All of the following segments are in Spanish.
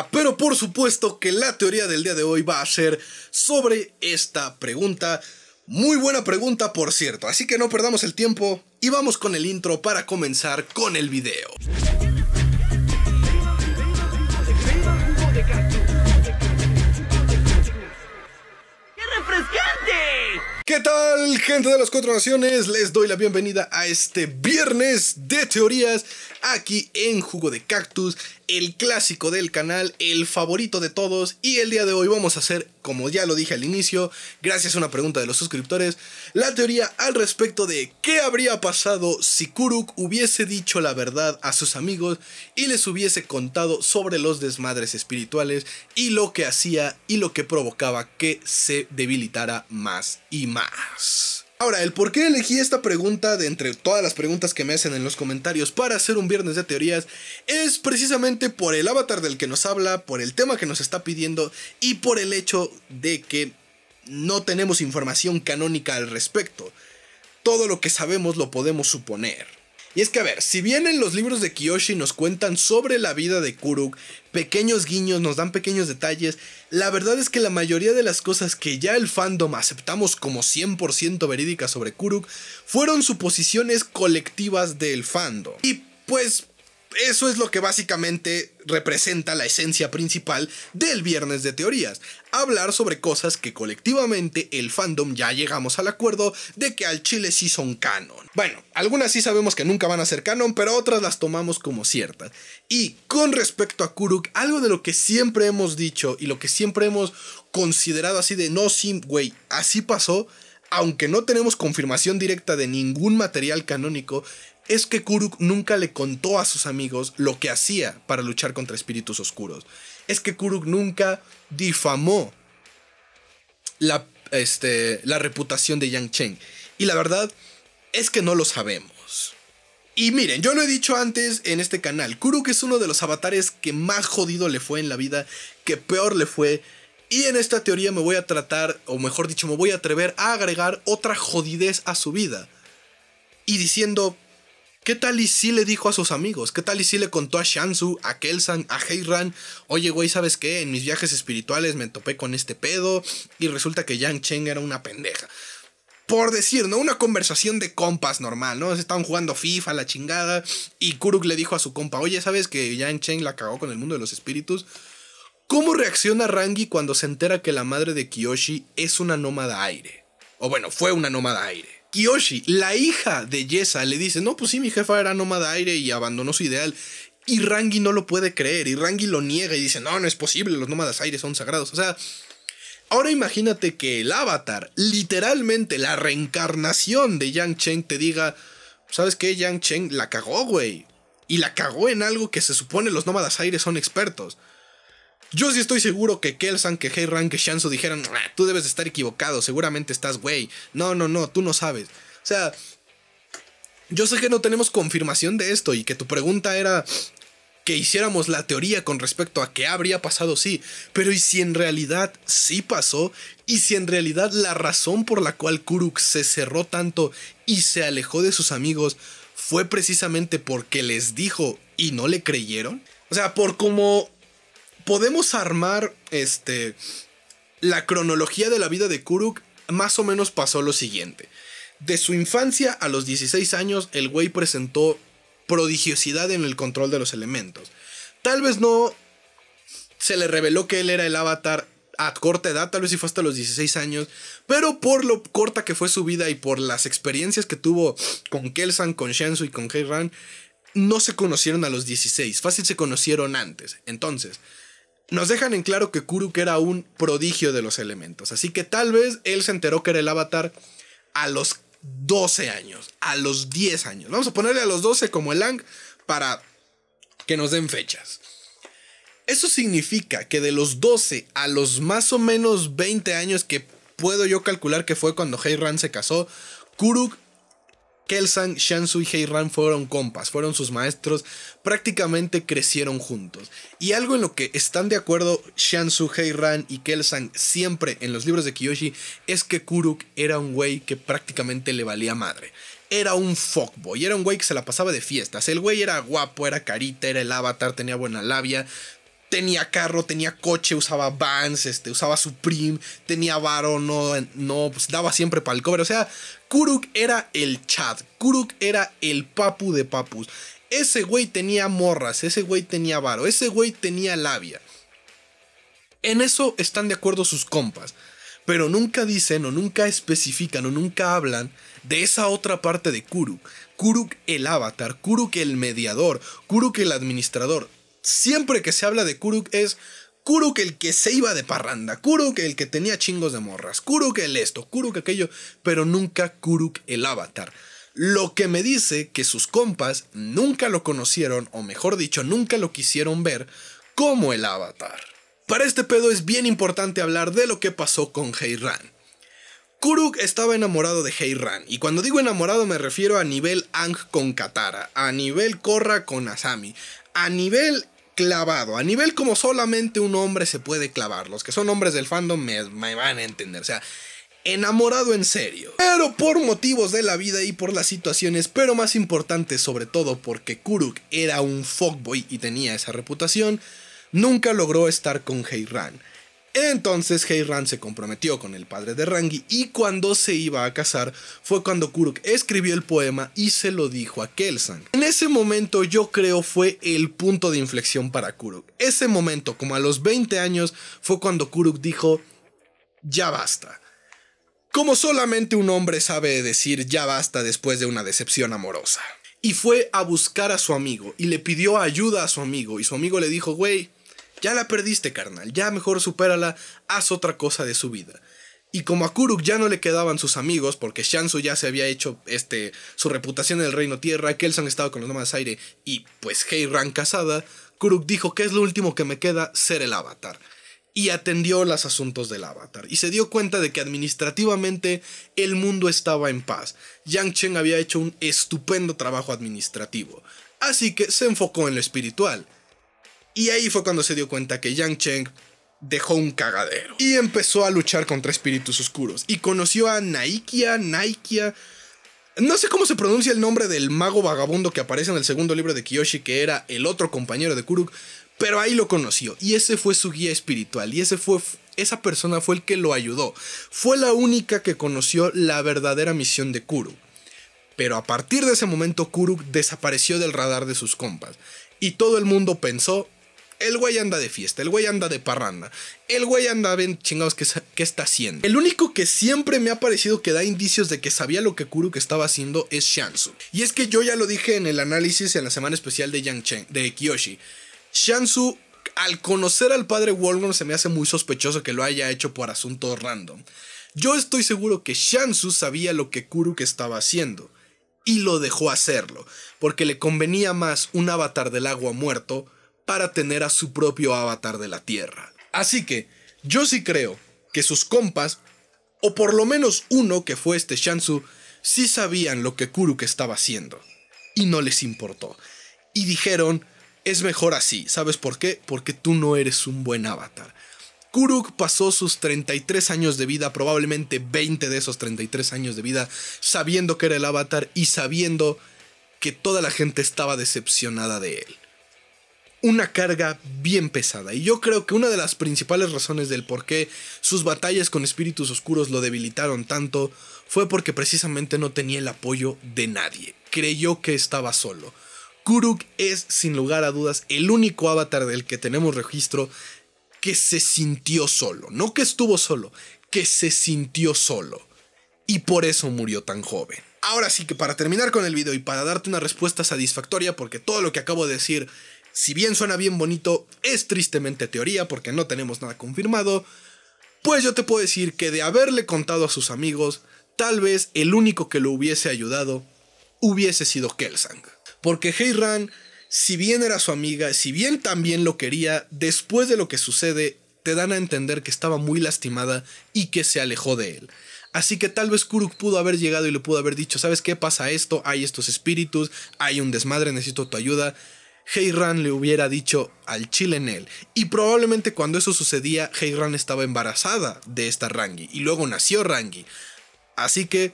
Ah, pero por supuesto que la teoría del día de hoy va a ser sobre esta pregunta. Muy buena pregunta, por cierto. Así que no perdamos el tiempo y vamos con el intro para comenzar con el video. ¿Qué tal, gente de las cuatro naciones? Les doy la bienvenida a este viernes de teorías aquí en Jugo de Cactus, el clásico del canal, el favorito de todos. Y el día de hoy vamos a hacer, como ya lo dije al inicio, gracias a una pregunta de los suscriptores, la teoría al respecto de qué habría pasado si Kuruk hubiese dicho la verdad a sus amigos y les hubiese contado sobre los desmadres espirituales y lo que hacía y lo que provocaba que se debilitara más y más. Ahora, el por qué elegí esta pregunta de entre todas las preguntas que me hacen en los comentarios para hacer un viernes de teorías es precisamente por el avatar del que nos habla, por el tema que nos está pidiendo y por el hecho de que no tenemos información canónica al respecto. Todo lo que sabemos lo podemos suponer. Y es que, a ver, si bien en los libros de Kiyoshi nos cuentan sobre la vida de Kuruk, pequeños guiños, nos dan pequeños detalles, la verdad es que la mayoría de las cosas que ya el fandom aceptamos como 100% verídicas sobre Kuruk fueron suposiciones colectivas del fandom. Y pues eso es lo que básicamente representa la esencia principal del Viernes de Teorías. Hablar sobre cosas que colectivamente el fandom ya llegamos al acuerdo de que al chile sí son canon. Bueno, algunas sí sabemos que nunca van a ser canon, pero otras las tomamos como ciertas. Y con respecto a Kuruk, algo de lo que siempre hemos dicho y lo que siempre hemos considerado así de no sim, güey, así pasó aunque no tenemos confirmación directa de ningún material canónico, es que Kuruk nunca le contó a sus amigos lo que hacía para luchar contra espíritus oscuros. Es que Kuruk nunca difamó la, este, la reputación de Yang Cheng. Y la verdad es que no lo sabemos. Y miren, yo lo he dicho antes en este canal, Kuruk es uno de los avatares que más jodido le fue en la vida, que peor le fue y en esta teoría me voy a tratar, o mejor dicho, me voy a atrever a agregar otra jodidez a su vida. Y diciendo, ¿qué tal y si le dijo a sus amigos? ¿Qué tal y si le contó a Shansu, a Kelsan, a Heiran? Oye, güey, ¿sabes qué? En mis viajes espirituales me topé con este pedo y resulta que Yang Cheng era una pendeja. Por decir, ¿no? Una conversación de compas normal, ¿no? estaban jugando FIFA, la chingada. Y Kuruk le dijo a su compa, oye, ¿sabes que Yang Cheng la cagó con el mundo de los espíritus? ¿Cómo reacciona Rangi cuando se entera que la madre de Kiyoshi es una nómada aire? O bueno, fue una nómada aire. Kiyoshi, la hija de Yesa, le dice, no, pues sí, mi jefa era nómada aire y abandonó su ideal. Y Rangi no lo puede creer, y Rangi lo niega y dice, no, no es posible, los nómadas aire son sagrados. O sea, ahora imagínate que el avatar, literalmente la reencarnación de Yang Cheng, te diga, ¿sabes qué? Yang Cheng la cagó, güey. Y la cagó en algo que se supone los nómadas aires son expertos. Yo sí estoy seguro que Kelsan, que Heyran, que Shanzo dijeran... Ah, tú debes estar equivocado, seguramente estás güey. No, no, no, tú no sabes. O sea, yo sé que no tenemos confirmación de esto y que tu pregunta era que hiciéramos la teoría con respecto a qué habría pasado sí, pero ¿y si en realidad sí pasó? ¿Y si en realidad la razón por la cual Kuruk se cerró tanto y se alejó de sus amigos fue precisamente porque les dijo y no le creyeron? O sea, por cómo podemos armar este, la cronología de la vida de Kuruk. Más o menos pasó lo siguiente. De su infancia a los 16 años, el güey presentó prodigiosidad en el control de los elementos. Tal vez no se le reveló que él era el avatar a corta edad, tal vez si fue hasta los 16 años, pero por lo corta que fue su vida y por las experiencias que tuvo con Kelsan, con Shansu y con Heiran, no se conocieron a los 16, fácil se conocieron antes. Entonces, nos dejan en claro que Kuruk era un prodigio de los elementos, así que tal vez él se enteró que era el avatar a los 12 años, a los 10 años. Vamos a ponerle a los 12 como el Ang para que nos den fechas. Eso significa que de los 12 a los más o menos 20 años que puedo yo calcular que fue cuando Ran se casó, Kuruk Kelsang, Shansu y Heiran fueron compas, fueron sus maestros, prácticamente crecieron juntos. Y algo en lo que están de acuerdo Shansu, Heiran y Kelsang siempre en los libros de Kiyoshi es que Kuruk era un güey que prácticamente le valía madre. Era un fuckboy, era un güey que se la pasaba de fiestas. El güey era guapo, era carita, era el avatar, tenía buena labia, tenía carro, tenía coche, usaba Vans, este, usaba Supreme, tenía varo, no, no, pues daba siempre para el cobre. O sea, Kuruk era el chat, Kuruk era el papu de papus. Ese güey tenía morras, ese güey tenía varo, ese güey tenía labia. En eso están de acuerdo sus compas, pero nunca dicen o nunca especifican o nunca hablan de esa otra parte de Kuruk. Kuruk el avatar, Kuruk el mediador, Kuruk el administrador, siempre que se habla de Kuruk es Kuruk el que se iba de parranda, Kuruk el que tenía chingos de morras, Kuruk el esto, Kuruk aquello, pero nunca Kuruk el avatar. Lo que me dice que sus compas nunca lo conocieron, o mejor dicho, nunca lo quisieron ver como el avatar. Para este pedo es bien importante hablar de lo que pasó con Heiran. Kuruk estaba enamorado de Heiran, y cuando digo enamorado me refiero a nivel Ang con Katara, a nivel Korra con Asami, a nivel clavado, a nivel como solamente un hombre se puede clavar. Los que son hombres del fandom me, van a entender. O sea, enamorado en serio. Pero por motivos de la vida y por las situaciones, pero más importante sobre todo porque Kuruk era un fuckboy y tenía esa reputación, nunca logró estar con Heiran. Entonces Ran se comprometió con el padre de Rangi y cuando se iba a casar fue cuando Kuruk escribió el poema y se lo dijo a Kelsang. En ese momento yo creo fue el punto de inflexión para Kuruk. Ese momento, como a los 20 años, fue cuando Kuruk dijo, ya basta. Como solamente un hombre sabe decir ya basta después de una decepción amorosa. Y fue a buscar a su amigo y le pidió ayuda a su amigo y su amigo le dijo, güey, ya la perdiste, carnal, ya mejor supérala, haz otra cosa de su vida. Y como a Kuruk ya no le quedaban sus amigos, porque Shansu ya se había hecho este, su reputación en el Reino Tierra, Kelsan estaba con los de Aire y pues Ran casada, Kuruk dijo que es lo último que me queda ser el Avatar. Y atendió los asuntos del Avatar. Y se dio cuenta de que administrativamente el mundo estaba en paz. Yang Chen había hecho un estupendo trabajo administrativo. Así que se enfocó en lo espiritual y ahí fue cuando se dio cuenta que Yang Cheng dejó un cagadero. Y empezó a luchar contra espíritus oscuros. Y conoció a Naikia, Naikia. No sé cómo se pronuncia el nombre del mago vagabundo que aparece en el segundo libro de Kiyoshi, que era el otro compañero de Kuruk, pero ahí lo conoció. Y ese fue su guía espiritual. Y ese fue. Esa persona fue el que lo ayudó. Fue la única que conoció la verdadera misión de Kuru. Pero a partir de ese momento, Kuruk desapareció del radar de sus compas. Y todo el mundo pensó el güey anda de fiesta, el güey anda de parranda, el güey anda Ven chingados que, está haciendo. El único que siempre me ha parecido que da indicios de que sabía lo que Kuru que estaba haciendo es Shansu. Y es que yo ya lo dije en el análisis en la semana especial de Yang Cheng... de Kiyoshi. Shansu, al conocer al padre Wolverine, se me hace muy sospechoso que lo haya hecho por asunto random. Yo estoy seguro que Shansu sabía lo que Kuru que estaba haciendo. Y lo dejó hacerlo, porque le convenía más un avatar del agua muerto para tener a su propio avatar de la Tierra. Así que yo sí creo que sus compas, o por lo menos uno que fue este Shansu, sí sabían lo que Kuruk estaba haciendo. Y no les importó. Y dijeron, es mejor así. ¿Sabes por qué? Porque tú no eres un buen avatar. Kuruk pasó sus 33 años de vida, probablemente 20 de esos 33 años de vida, sabiendo que era el avatar y sabiendo que toda la gente estaba decepcionada de él una carga bien pesada. Y yo creo que una de las principales razones del por qué sus batallas con espíritus oscuros lo debilitaron tanto fue porque precisamente no tenía el apoyo de nadie. Creyó que estaba solo. Kuruk es, sin lugar a dudas, el único avatar del que tenemos registro que se sintió solo. No que estuvo solo, que se sintió solo. Y por eso murió tan joven. Ahora sí que para terminar con el video y para darte una respuesta satisfactoria, porque todo lo que acabo de decir si bien suena bien bonito, es tristemente teoría porque no tenemos nada confirmado, pues yo te puedo decir que de haberle contado a sus amigos, tal vez el único que lo hubiese ayudado hubiese sido Kelsang. Porque Heiran, si bien era su amiga, si bien también lo quería, después de lo que sucede, te dan a entender que estaba muy lastimada y que se alejó de él. Así que tal vez Kuruk pudo haber llegado y le pudo haber dicho, ¿sabes qué pasa esto? Hay estos espíritus, hay un desmadre, necesito tu ayuda. Heyran le hubiera dicho al chile en él. Y probablemente cuando eso sucedía, Heyran estaba embarazada de esta Rangi. Y luego nació Rangi. Así que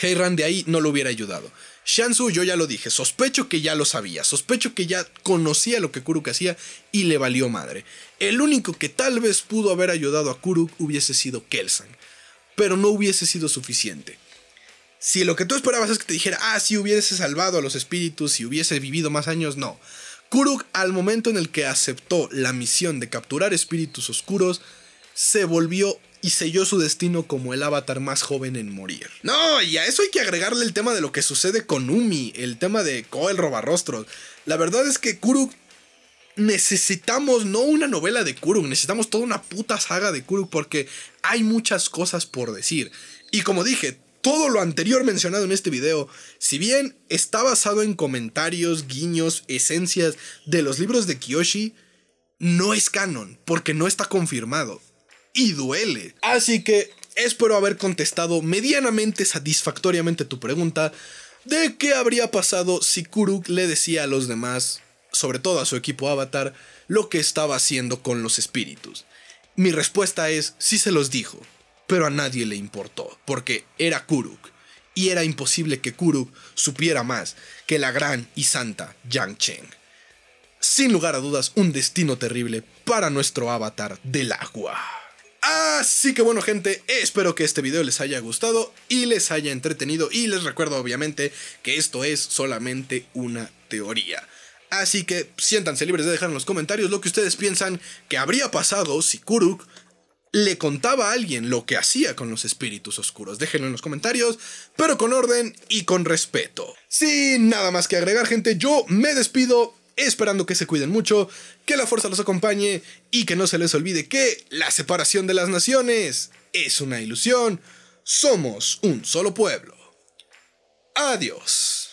Heyran de ahí no lo hubiera ayudado. Shansu, yo ya lo dije, sospecho que ya lo sabía, sospecho que ya conocía lo que Kuruk hacía y le valió madre. El único que tal vez pudo haber ayudado a Kuruk hubiese sido Kelsan, pero no hubiese sido suficiente. Si lo que tú esperabas es que te dijera, ah, si hubiese salvado a los espíritus, si hubiese vivido más años, no. Kuruk, al momento en el que aceptó la misión de capturar espíritus oscuros, se volvió y selló su destino como el avatar más joven en morir. No, y a eso hay que agregarle el tema de lo que sucede con Umi, el tema de Koel rostros La verdad es que Kuruk necesitamos no una novela de Kuruk, necesitamos toda una puta saga de Kuruk porque hay muchas cosas por decir. Y como dije, todo lo anterior mencionado en este video, si bien está basado en comentarios, guiños, esencias de los libros de Kiyoshi, no es canon, porque no está confirmado. Y duele. Así que espero haber contestado medianamente satisfactoriamente tu pregunta de qué habría pasado si Kuruk le decía a los demás, sobre todo a su equipo avatar, lo que estaba haciendo con los espíritus. Mi respuesta es, sí se los dijo pero a nadie le importó, porque era Kuruk, y era imposible que Kuruk supiera más que la gran y santa Yang Cheng. Sin lugar a dudas, un destino terrible para nuestro avatar del agua. Así que bueno gente, espero que este video les haya gustado y les haya entretenido y les recuerdo obviamente que esto es solamente una teoría. Así que siéntanse libres de dejar en los comentarios lo que ustedes piensan que habría pasado si Kuruk le contaba a alguien lo que hacía con los espíritus oscuros. Déjenlo en los comentarios, pero con orden y con respeto. Sin nada más que agregar, gente, yo me despido esperando que se cuiden mucho, que la fuerza los acompañe y que no se les olvide que la separación de las naciones es una ilusión. Somos un solo pueblo. Adiós.